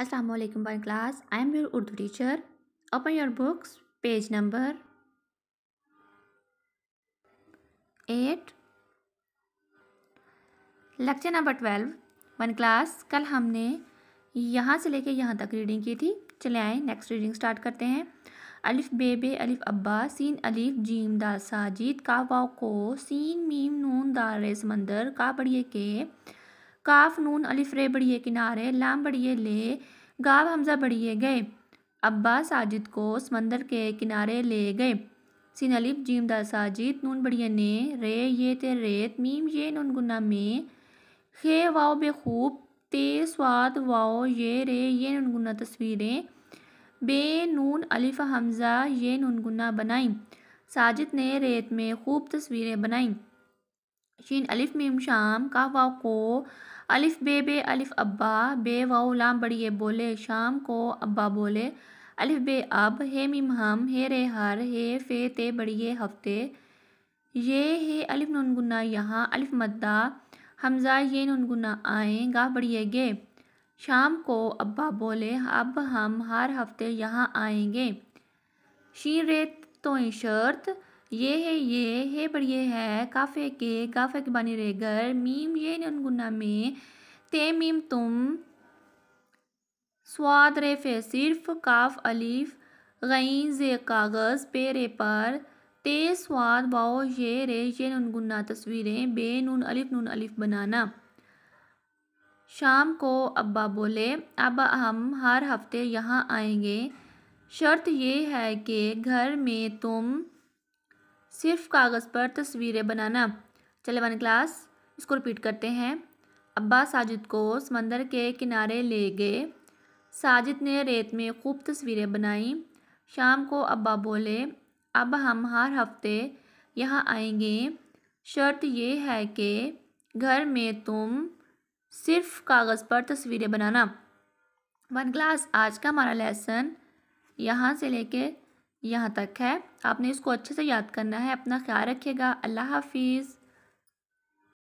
अस्सलाम वालेकुम bye class I am your Urdu teacher open your books page number eight lecture number twelve one class कल हमने यहाँ से लेके यहाँ तक रीडिंग की थी चले आए नेक्स्ट रीडिंग स्टार्ट करते हैं अलिफ बे अलिफ अब्बा सीन अलिफ जीम दाल साजिद का वाव को सीन मीम नून दार समंदर का पढ़िए के काफ नून अलिफ रे बढ़िए किनारे लाम बढ़िए ले गाव हमज़ा बढ़िए गए अब्बा साजिद को समंदर के किनारे ले गए सिन अलिफ जीम दा साजिद नून बढ़िया ने रे ये ते रेत मीम ये नून गुना में खे वाओ बेखूब ते स्वाद वाओ ये रे ये नून गुना तस्वीरें बे नून अलिफ हमज़ा ये नून गुना बनाई साजिद ने रेत में खूब तस्वीरें बनाई चीन अलिफ मीम शाम का वाव को अलिफ बे बे अलिफ अब्बा बे वाव लाम बड़ी बोले शाम को अब्बा बोले अलिफ बे अब हे मीम हम हे रे हर हे फे ते बड़ी हफ्ते ये हे अलिफ नुनगुना यहाँ अलिफ मद्दा हमजा ये नुनगुना आए गा बड़ी गे शाम को अब्बा बोले अब हम हर हफ्ते यहाँ आएंगे शीन रेत तो शर्त ये है ये है पर ये है काफ़े के काफ़े के बने रे गर मीम ये नुनगुना में ते मीम तुम स्वाद रे फे सिर्फ काफ अलीफ गई जे कागज़ पे रे पर ते स्वाद बाओ ये रे ये नुनगुना तस्वीरें बे नून अलिफ नून अलिफ बनाना शाम को अब्बा बोले अब हम हर हफ्ते यहाँ आएंगे शर्त ये है कि घर में तुम सिर्फ कागज़ पर तस्वीरें बनाना चले वन क्लास इसको रिपीट करते हैं अब्बा साजिद को समंदर के किनारे ले गए साजिद ने रेत में खूब तस्वीरें बनाई शाम को अब्बा बोले अब हम हर हफ्ते यहाँ आएंगे शर्त यह है कि घर में तुम सिर्फ कागज़ पर तस्वीरें बनाना वन क्लास आज का हमारा लेसन यहाँ से लेके यहाँ तक है आपने इसको अच्छे से याद करना है अपना ख्याल रखिएगा अल्लाह हाफिज़